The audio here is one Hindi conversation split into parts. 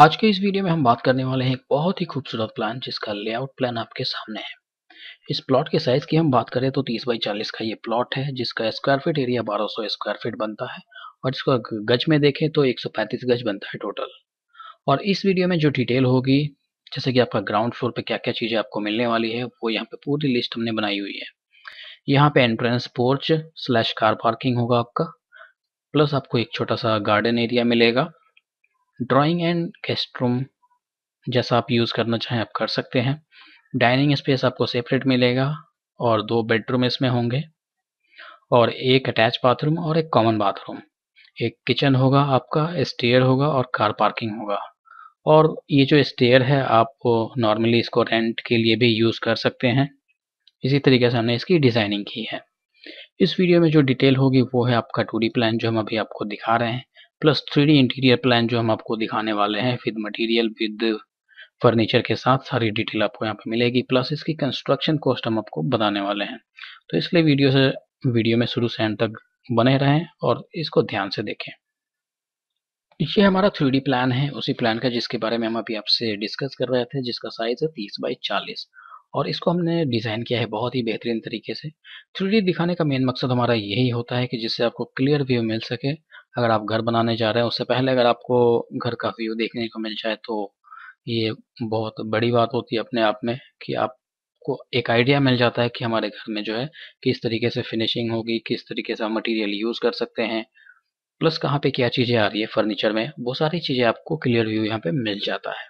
आज के इस वीडियो में हम बात करने वाले हैं एक बहुत ही खूबसूरत प्लान जिसका लेआउट प्लान आपके सामने है इस प्लॉट के साइज़ की हम बात करें तो 30 बाई 40 का ये प्लॉट है जिसका square feet area 1200 square feet बनता है और इसको गज में देखें तो 135 गज बनता है टोटल और इस वीडियो में जो डिटेल होगी जैसे कि आपका ग्राउंड फ्लोर पर क्या क्या चीज़ें आपको मिलने वाली है वो यहाँ पर पूरी लिस्ट हमने बनाई हुई है यहाँ पे entrance porch slash car parking होगा आपका प्लस आपको एक छोटा सा गार्डन एरिया मिलेगा ड्राइंग एंड गेस्ट रूम जैसा आप यूज़ करना चाहें आप कर सकते हैं डाइनिंग स्पेस आपको सेपरेट मिलेगा और दो बेडरूम इसमें होंगे और एक अटैच बाथरूम और एक कॉमन बाथरूम एक किचन होगा आपका स्टेयर होगा और कार पार्किंग होगा और ये जो स्टेयर है आप नॉर्मली इसको रेंट के लिए भी यूज़ कर सकते हैं इसी तरीके से हमने इसकी डिज़ाइनिंग की है इस वीडियो में जो डिटेल होगी वो है आपका टूरी प्लान जो हम अभी आपको दिखा रहे हैं प्लस थ्री इंटीरियर प्लान जो हम आपको दिखाने वाले हैं विद मटेरियल विद फर्नीचर के साथ सारी डिटेल आपको यहाँ पे मिलेगी प्लस इसकी कंस्ट्रक्शन कॉस्ट हम आपको बताने वाले हैं तो इसलिए वीडियो से वीडियो में शुरू से एंड तक बने रहें और इसको ध्यान से देखें ये हमारा थ्री प्लान है उसी प्लान का जिसके बारे में हम अभी आपसे डिस्कस कर रहे थे जिसका साइज है तीस बाई चालीस और इसको हमने डिज़ाइन किया है बहुत ही बेहतरीन तरीके से थ्री दिखाने का मेन मकसद हमारा यही होता है कि जिससे आपको क्लियर व्यू मिल सके अगर आप घर बनाने जा रहे हैं उससे पहले अगर आपको घर का व्यू देखने को मिल जाए तो ये बहुत बड़ी बात होती है अपने आप में कि आपको एक आइडिया मिल जाता है कि हमारे घर में जो है किस तरीके से फिनिशिंग होगी किस तरीके से हम मटेरियल यूज़ कर सकते हैं प्लस कहाँ पे क्या चीज़ें आ रही है फर्नीचर में वो सारी चीज़ें आपको क्लियर व्यू यहाँ पे मिल जाता है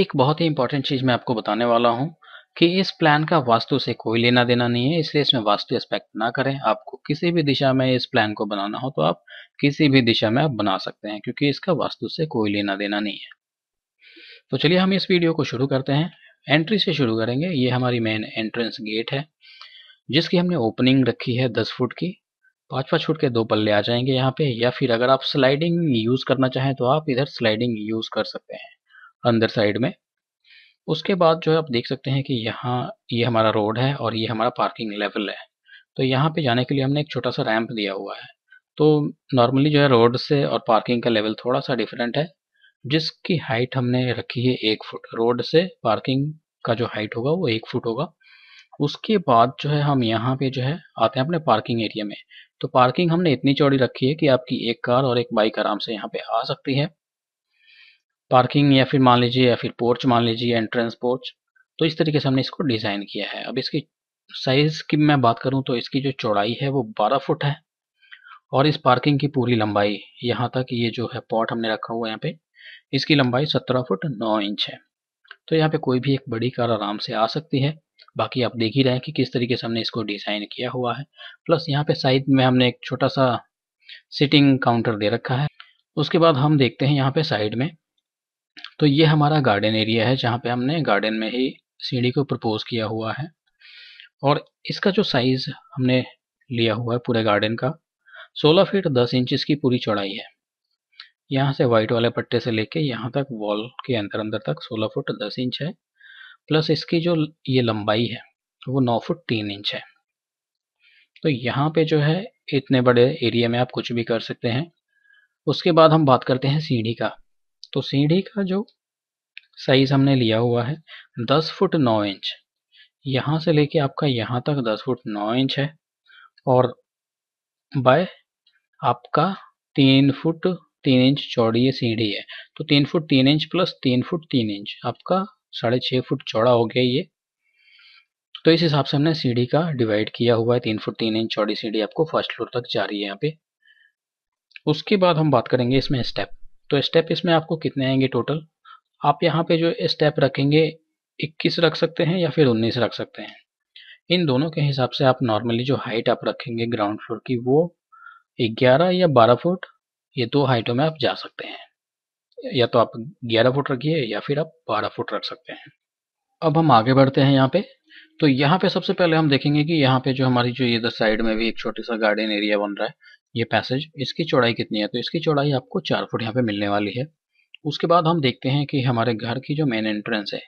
एक बहुत ही इंपॉर्टेंट चीज़ मैं आपको बताने वाला हूँ कि इस प्लान का वास्तु से कोई लेना देना नहीं है इसलिए इसमें वास्तु एस्पेक्ट ना करें आपको किसी भी दिशा में इस प्लान को बनाना हो तो आप किसी भी दिशा में आप बना सकते हैं क्योंकि इसका वास्तु से कोई लेना देना नहीं है तो चलिए हम इस वीडियो को शुरू करते हैं एंट्री से शुरू करेंगे ये हमारी मेन एंट्रेंस गेट है जिसकी हमने ओपनिंग रखी है दस फुट की पाँच पाँच फुट के दो पल्ले आ जाएंगे यहाँ पे या फिर अगर आप स्लाइडिंग यूज़ करना चाहें तो आप इधर स्लाइडिंग यूज़ कर सकते हैं अंदर साइड में उसके बाद जो है आप देख सकते हैं कि यहाँ ये हमारा रोड है और ये हमारा पार्किंग लेवल है तो यहाँ पे जाने के लिए हमने एक छोटा सा रैंप दिया हुआ है तो नॉर्मली जो है रोड से और पार्किंग का लेवल थोड़ा सा डिफरेंट है जिसकी हाइट हमने रखी है एक फुट रोड से पार्किंग का जो हाइट होगा वो एक फुट होगा उसके बाद जो है हम यहाँ पे जो है आते हैं अपने पार्किंग एरिया में तो पार्किंग हमने इतनी चौड़ी रखी है कि आपकी एक कार और एक बाइक आराम से यहाँ पे आ सकती है पार्किंग या फिर मान लीजिए या फिर पोर्च मान लीजिए एंट्रेंस पोर्च तो इस तरीके से हमने इसको डिज़ाइन किया है अब इसकी साइज़ की मैं बात करूँ तो इसकी जो चौड़ाई है वो बारह फुट है और इस पार्किंग की पूरी लंबाई यहाँ तक ये जो है पॉट हमने रखा हुआ है यहाँ पे इसकी लंबाई सत्रह फुट नौ इंच है तो यहाँ पे कोई भी एक बड़ी कार आराम से आ सकती है बाकी आप देख ही रहे हैं कि किस तरीके से हमने इसको डिज़ाइन किया हुआ है प्लस यहाँ पे साइड में हमने एक छोटा सा सिटिंग काउंटर दे रखा है उसके बाद हम देखते हैं यहाँ पे साइड में तो ये हमारा गार्डन एरिया है जहाँ पे हमने गार्डन में ही सीढ़ी को प्रपोज किया हुआ है और इसका जो साइज़ हमने लिया हुआ है पूरे गार्डन का 16 फीट 10 इंच की पूरी चौड़ाई है यहाँ से वाइट वाले पट्टे से लेके यहाँ तक वॉल के अंदर अंदर तक 16 फुट 10 इंच है प्लस इसकी जो ये लंबाई है वो 9 फुट 3 इंच है तो यहाँ पे जो है इतने बड़े एरिया में आप कुछ भी कर सकते हैं उसके बाद हम बात करते हैं सीढ़ी का तो सीढ़ी का जो साइज़ हमने लिया हुआ है दस फुट नौ इंच यहाँ से लेके आपका यहाँ तक दस फुट नौ इंच है और बाय आपका तीन फुट तीन इंच चौड़ी ये सीढ़ी है तो तीन फुट तीन इंच प्लस तीन फुट तीन इंच आपका साढ़े छः फुट चौड़ा हो गया ये तो इस हिसाब से हमने सीढ़ी का डिवाइड किया हुआ है तीन फुट तीन इंच चौड़ी सीढ़ी आपको फर्स्ट फ्लोर तक जा रही है यहाँ पे उसके बाद हम बात करेंगे इसमें स्टेप तो स्टेप इसमें आपको कितने आएंगे टोटल आप यहाँ पे जो स्टेप रखेंगे 21 रख सकते हैं या फिर 19 रख सकते हैं इन दोनों के हिसाब से आप नॉर्मली जो हाइट आप रखेंगे ग्राउंड फ्लोर की वो 11 या 12 फुट ये दो हाइटों में आप जा सकते हैं या तो आप 11 फुट रखिए या फिर आप 12 फुट रख सकते हैं अब हम आगे बढ़ते हैं यहाँ पे तो यहाँ पे सबसे पहले हम देखेंगे कि यहाँ पे जो हमारी जो इधर साइड में भी एक छोटी सा गार्डन एरिया बन रहा है ये पैसेज इसकी चौड़ाई कितनी है तो इसकी चौड़ाई आपको चार फुट यहाँ पे मिलने वाली है उसके बाद हम देखते हैं कि हमारे घर की जो मेन एंट्रेंस है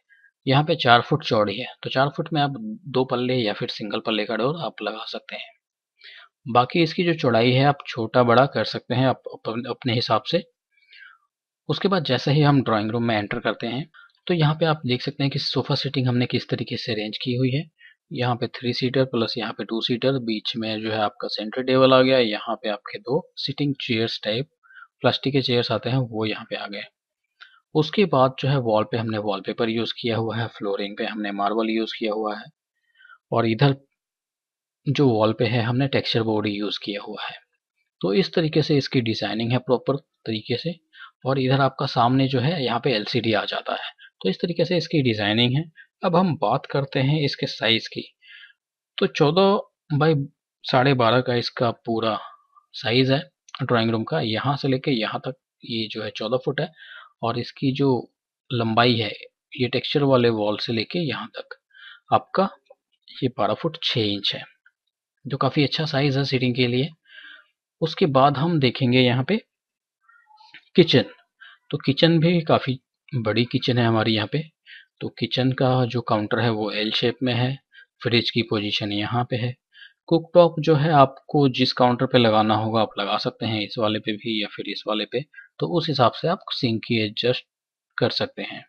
यहाँ पे चार फुट चौड़ी है तो चार फुट में आप दो पल्ले या फिर सिंगल पल्ले का डोर आप लगा सकते हैं बाकी इसकी जो चौड़ाई है आप छोटा बड़ा कर सकते हैं आप अपने हिसाब से उसके बाद जैसे ही हम ड्राॅइंग रूम में एंटर करते हैं तो यहाँ पे आप देख सकते हैं कि सोफ़ा सेटिंग हमने किस तरीके से अरेंज की हुई है यहाँ पे थ्री सीटर प्लस यहाँ पे टू सीटर बीच में जो है आपका सेंटर टेबल आ गया यहाँ पे आपके दो सिटिंग चेयर्स टाइप प्लास्टिक के चेयर्स आते हैं वो यहाँ पे आ गए उसके बाद जो है वॉल पे हमने वॉलपेपर यूज़ किया हुआ है फ्लोरिंग पे हमने मार्बल यूज़ किया हुआ है और इधर जो वॉल पे है हमने टेक्सचर बोर्ड यूज़ किया हुआ है तो इस तरीके से इसकी डिज़ाइनिंग है प्रॉपर तरीके से और इधर आपका सामने जो है यहाँ पे एलसीडी आ जाता है तो इस तरीके से इसकी डिज़ाइनिंग है अब हम बात करते हैं इसके साइज़ की तो चौदह बाई साढ़े बारह का इसका पूरा साइज़ है ड्राइंग रूम का यहाँ से लेके यहाँ तक ये जो है चौदह फुट है और इसकी जो लंबाई है ये टेक्सचर वाले वॉल से लेके यहाँ तक आपका ये बारह फुट छः इंच है जो काफ़ी अच्छा साइज़ है सीटिंग के लिए उसके बाद हम देखेंगे यहाँ पे किचन तो किचन भी काफ़ी बड़ी किचन है हमारी यहाँ पे तो किचन का जो काउंटर है वो एल शेप में है फ्रिज की पोजीशन यहाँ पे है कुक टॉप जो है आपको जिस काउंटर पे लगाना होगा आप लगा सकते हैं इस वाले पे भी या फिर इस वाले पे तो उस हिसाब से आप सिंक की एडजस्ट कर सकते हैं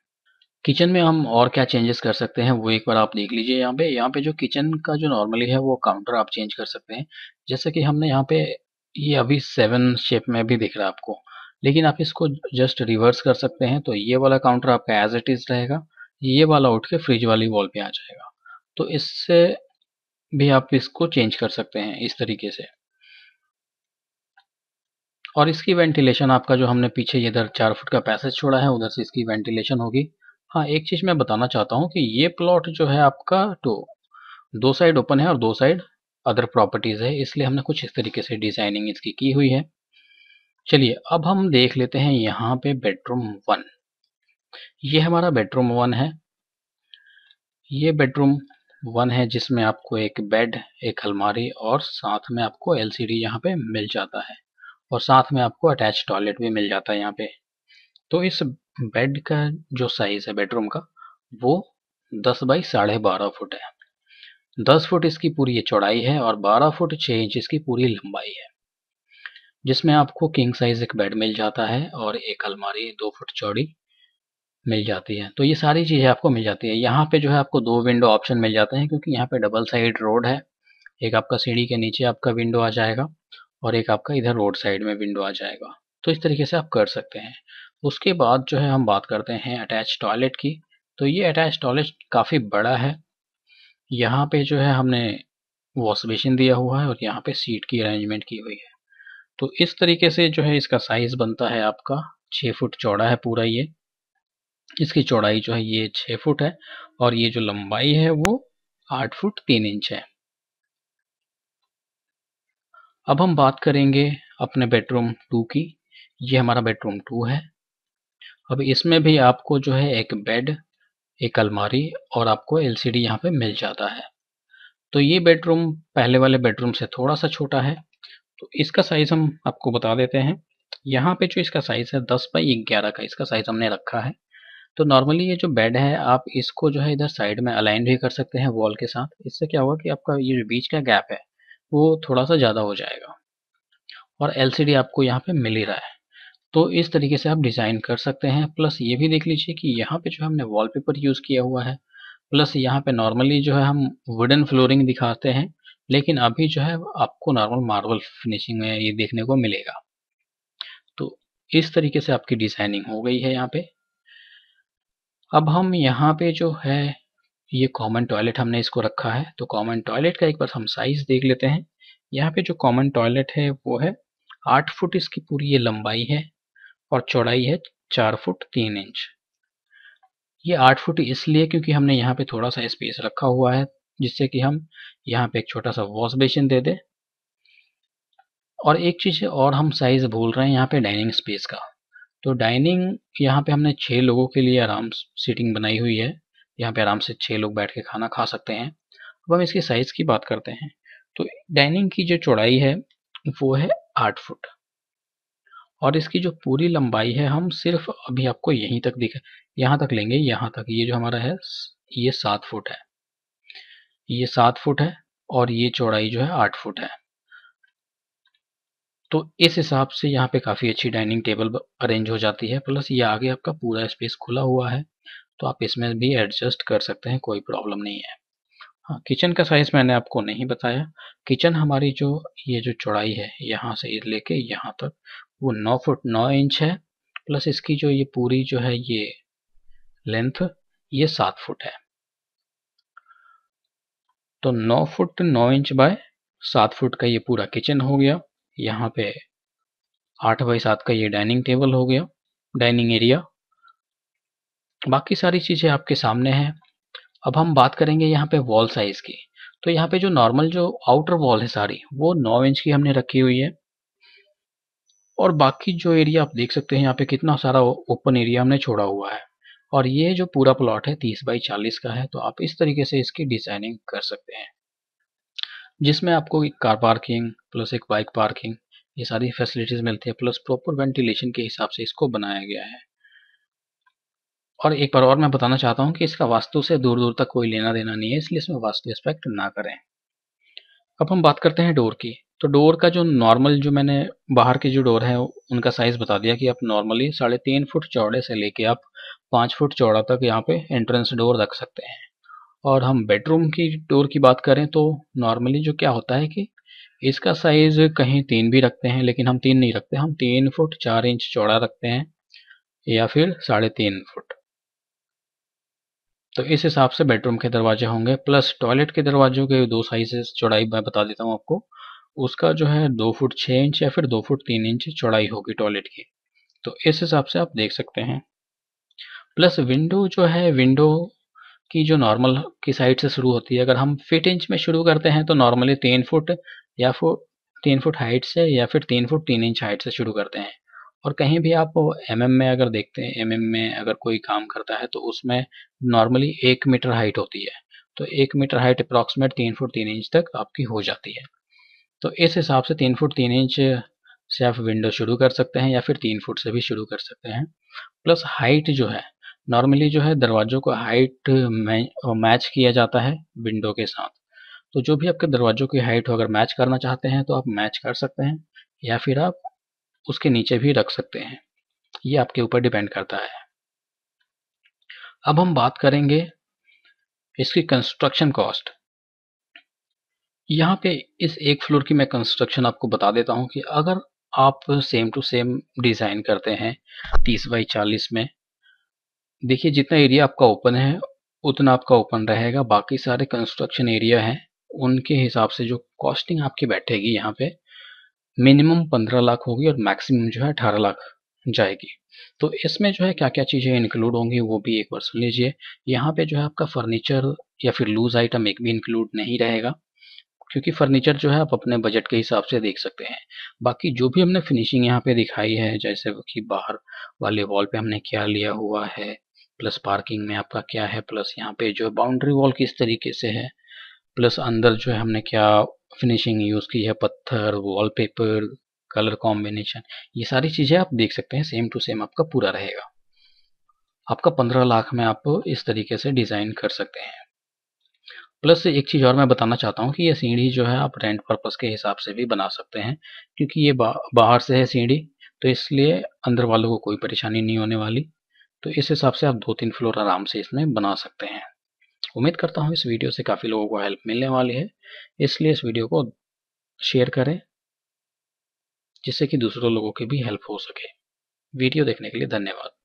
किचन में हम और क्या चेंजेस कर सकते हैं वो एक बार आप देख लीजिए यहाँ पे यहाँ पे जो किचन का जो नॉर्मली है वो काउंटर आप चेंज कर सकते हैं जैसे कि हमने यहाँ पे ये अभी सेवन शेप में भी दिख रहा है आपको लेकिन आप इसको जस्ट रिवर्स कर सकते हैं तो ये वाला काउंटर आपका एज इट इज़ रहेगा ये वाला उठ के फ्रिज वाली वॉल पे आ जाएगा तो इससे भी आप इसको चेंज कर सकते हैं इस तरीके से और इसकी वेंटिलेशन आपका जो हमने पीछे इधर चार फुट का पैसेज छोड़ा है उधर से इसकी वेंटिलेशन होगी हाँ एक चीज़ मैं बताना चाहता हूँ कि ये प्लॉट जो है आपका तो दो साइड ओपन है और दो साइड अदर प्रॉपर्टीज़ है इसलिए हमने कुछ इस तरीके से डिज़ाइनिंग इसकी की हुई है चलिए अब हम देख लेते हैं यहाँ पे बेडरूम वन ये हमारा बेडरूम वन है ये बेडरूम वन है जिसमें आपको एक बेड एक अलमारी और साथ में आपको एलसीडी सी यहाँ पे मिल जाता है और साथ में आपको अटैच टॉयलेट भी मिल जाता है यहाँ पे तो इस बेड का जो साइज़ है बेडरूम का वो दस बाई साढ़े बारह फुट है दस फुट इसकी पूरी ये चौड़ाई है और बारह फुट छः इंच इसकी पूरी लंबाई है जिसमें आपको किंग साइज एक बेड मिल जाता है और एक अलमारी दो फुट चौड़ी मिल जाती है तो ये सारी चीज़ें आपको मिल जाती है यहाँ पे जो है आपको दो विंडो ऑप्शन मिल जाते हैं क्योंकि यहाँ पे डबल साइड रोड है एक आपका सीढ़ी के नीचे आपका विंडो आ जाएगा और एक आपका इधर रोड साइड में विंडो आ जाएगा तो इस तरीके से आप कर सकते हैं उसके बाद जो है हम बात करते हैं अटैच टॉयलेट की तो ये अटैच टॉयलेट काफ़ी बड़ा है यहाँ पर जो है हमने वॉश बेसिन दिया हुआ है और यहाँ पर सीट की अरेंजमेंट की हुई है तो इस तरीके से जो है इसका साइज़ बनता है आपका छः फुट चौड़ा है पूरा ये इसकी चौड़ाई जो है ये छ फुट है और ये जो लंबाई है वो आठ फुट तीन इंच है अब हम बात करेंगे अपने बेडरूम टू की ये हमारा बेडरूम टू है अब इसमें भी आपको जो है एक बेड एक अलमारी और आपको एलसीडी यहाँ पे मिल जाता है तो ये बेडरूम पहले वाले बेडरूम से थोड़ा सा छोटा है तो इसका साइज़ हम आपको बता देते हैं यहाँ पे जो इसका साइज़ है दस बाई ग्यारह का इसका साइज़ हमने रखा है तो नॉर्मली ये जो बेड है आप इसको जो है इधर साइड में अलाइन भी कर सकते हैं वॉल के साथ इससे क्या होगा कि आपका ये जो बीच का गैप है वो थोड़ा सा ज़्यादा हो जाएगा और एल आपको यहाँ पर मिल ही रहा है तो इस तरीके से आप डिज़ाइन कर सकते हैं प्लस ये भी देख लीजिए कि यहाँ पे जो हमने वॉलपेपर यूज़ किया हुआ है प्लस यहाँ पे नॉर्मली जो है हम वुडन फ्लोरिंग दिखाते हैं लेकिन अभी जो है आपको नॉर्मल मार्बल फिनिशिंग में ये देखने को मिलेगा तो इस तरीके से आपकी डिज़ाइनिंग हो गई है यहाँ पे अब हम यहाँ पे जो है ये कॉमन टॉयलेट हमने इसको रखा है तो कॉमन टॉयलेट का एक बार हम साइज देख लेते हैं यहाँ पे जो कॉमन टॉयलेट है वो है आठ फुट इसकी पूरी ये लंबाई है और चौड़ाई है चार फुट तीन इंच ये आठ फुट इसलिए क्योंकि हमने यहाँ पे थोड़ा सा स्पेस रखा हुआ है जिससे कि हम यहाँ पे एक छोटा सा वॉश बेसिन दे दें और एक चीज़ और हम साइज़ भूल रहे हैं यहाँ पे डाइनिंग स्पेस का तो डाइनिंग यहाँ पे हमने छः लोगों के लिए आराम सीटिंग बनाई हुई है यहाँ पे आराम से छः लोग बैठ के खाना खा सकते हैं अब हम इसके साइज़ की बात करते हैं तो डाइनिंग की जो चौड़ाई है वो है आठ फुट और इसकी जो पूरी लंबाई है हम सिर्फ अभी आपको यहीं तक दिखा यहाँ तक लेंगे यहाँ तक ये जो हमारा है ये सात फुट है ये सात फुट है और ये चौड़ाई जो है आठ फुट है तो इस हिसाब से यहाँ पे काफ़ी अच्छी डाइनिंग टेबल अरेंज हो जाती है प्लस ये आगे आपका पूरा स्पेस खुला हुआ है तो आप इसमें भी एडजस्ट कर सकते हैं कोई प्रॉब्लम नहीं है हाँ किचन का साइज़ मैंने आपको नहीं बताया किचन हमारी जो ये जो चौड़ाई है यहाँ से लेके यहाँ तक वो नौ फुट नौ इंच है प्लस इसकी जो ये पूरी जो है ये लेंथ ये सात फुट है तो नौ फुट नौ इंच बाय सात फुट का ये पूरा किचन हो गया यहाँ पे आठ बाई सात का ये डाइनिंग टेबल हो गया डाइनिंग एरिया बाकी सारी चीज़ें आपके सामने हैं अब हम बात करेंगे यहाँ पे वॉल साइज़ की तो यहाँ पे जो नॉर्मल जो आउटर वॉल है सारी वो नौ इंच की हमने रखी हुई है और बाकी जो एरिया आप देख सकते हैं यहाँ पे कितना सारा ओपन एरिया हमने छोड़ा हुआ है और ये जो पूरा प्लॉट है तीस बाई चालीस का है तो आप इस तरीके से इसकी डिज़ाइनिंग कर सकते हैं जिसमें आपको एक कार पार्किंग प्लस एक बाइक पार्किंग ये सारी फैसिलिटीज़ मिलती है प्लस प्रॉपर वेंटिलेशन के हिसाब से इसको बनाया गया है और एक बार और मैं बताना चाहता हूँ कि इसका वास्तु से दूर दूर तक कोई लेना देना नहीं है इसलिए इसमें वास्तु एस्पेक्ट ना करें अब हम बात करते हैं डोर की तो डोर का जो नॉर्मल जो मैंने बाहर के जो डोर है उनका साइज़ बता दिया कि आप नॉर्मली साढ़े तीन फुट चौड़े से लेके आप पाँच फुट चौड़ा तक यहाँ पे एंट्रेंस डोर रख सकते हैं और हम बेडरूम की डोर की बात करें तो नॉर्मली जो क्या होता है कि इसका साइज़ कहीं तीन भी रखते हैं लेकिन हम तीन नहीं रखते हम तीन फुट चार इंच चौड़ा रखते हैं या फिर साढ़े तीन फुट तो इस हिसाब से बेडरूम के दरवाजे होंगे प्लस टॉयलेट के दरवाजों के दो साइजेस चौड़ाई मैं बता देता हूँ आपको उसका जो है दो फुट छः इंच या फिर दो फुट तीन इंच चौड़ाई होगी टॉयलेट की तो इस हिसाब से आप देख सकते हैं प्लस विंडो जो है विंडो की जो नॉर्मल की साइड से शुरू होती है अगर हम फिट इंच में शुरू करते हैं तो नॉर्मली तीन फुट या फो तीन फुट हाइट से या फिर तीन फुट तीन इंच हाइट से शुरू करते हैं और कहीं भी आप एम mm में अगर देखते हैं एम mm में अगर कोई काम करता है तो उसमें नॉर्मली एक मीटर हाइट होती है तो एक मीटर हाइट अप्रॉक्सीमेट तीन फुट तीन इंच तक आपकी हो जाती है तो इस हिसाब से तीन फुट तीन इंच से आप विंडो शुरू कर सकते हैं या फिर तीन फुट से भी शुरू कर सकते हैं प्लस हाइट जो है नॉर्मली जो है दरवाज़ों को हाइट मैच किया जाता है विंडो के साथ तो जो भी आपके दरवाज़ों की हाइट हो अगर मैच करना चाहते हैं तो आप मैच कर सकते हैं या फिर आप उसके नीचे भी रख सकते हैं ये आपके ऊपर डिपेंड करता है अब हम बात करेंगे इसकी कंस्ट्रक्शन कॉस्ट यहाँ पे इस एक फ्लोर की मैं कंस्ट्रक्शन आपको बता देता हूँ कि अगर आप सेम टू सेम डिज़ाइन करते हैं 30 बाई 40 में देखिए जितना एरिया आपका ओपन है उतना आपका ओपन रहेगा बाकी सारे कंस्ट्रक्शन एरिया हैं उनके हिसाब से जो कॉस्टिंग आपकी बैठेगी यहाँ पे मिनिमम पंद्रह लाख होगी और मैक्सिमम जो है अठारह लाख जाएगी तो इसमें जो है क्या क्या चीज़ें इंक्लूड होंगी वो भी एक बार सुन लीजिए यहाँ पे जो है आपका फर्नीचर या फिर लूज आइटम एक भी इंक्लूड नहीं रहेगा क्योंकि फर्नीचर जो है आप अपने बजट के हिसाब से देख सकते हैं बाकी जो भी हमने फिनिशिंग यहाँ पे दिखाई है जैसे कि बाहर वाले वॉल पे हमने क्या लिया हुआ है प्लस पार्किंग में आपका क्या है प्लस यहाँ पे जो बाउंड्री वॉल किस तरीके से है प्लस अंदर जो है हमने क्या फिनिशिंग यूज़ की है पत्थर वॉलपेपर कलर कॉम्बिनेशन ये सारी चीज़ें आप देख सकते हैं सेम टू सेम आपका पूरा रहेगा आपका पंद्रह लाख में आप इस तरीके से डिज़ाइन कर सकते हैं प्लस एक चीज़ और मैं बताना चाहता हूँ कि ये सीढ़ी जो है आप रेंट पर्पज़ के हिसाब से भी बना सकते हैं क्योंकि ये बा, बाहर से है सीढ़ी तो इसलिए अंदर वालों को कोई परेशानी नहीं होने वाली तो इस हिसाब से आप दो तीन फ्लोर आराम से इसमें बना सकते हैं उम्मीद करता हूँ इस वीडियो से काफ़ी लोगों को हेल्प मिलने वाली है इसलिए इस वीडियो को शेयर करें जिससे कि दूसरों लोगों की भी हेल्प हो सके वीडियो देखने के लिए धन्यवाद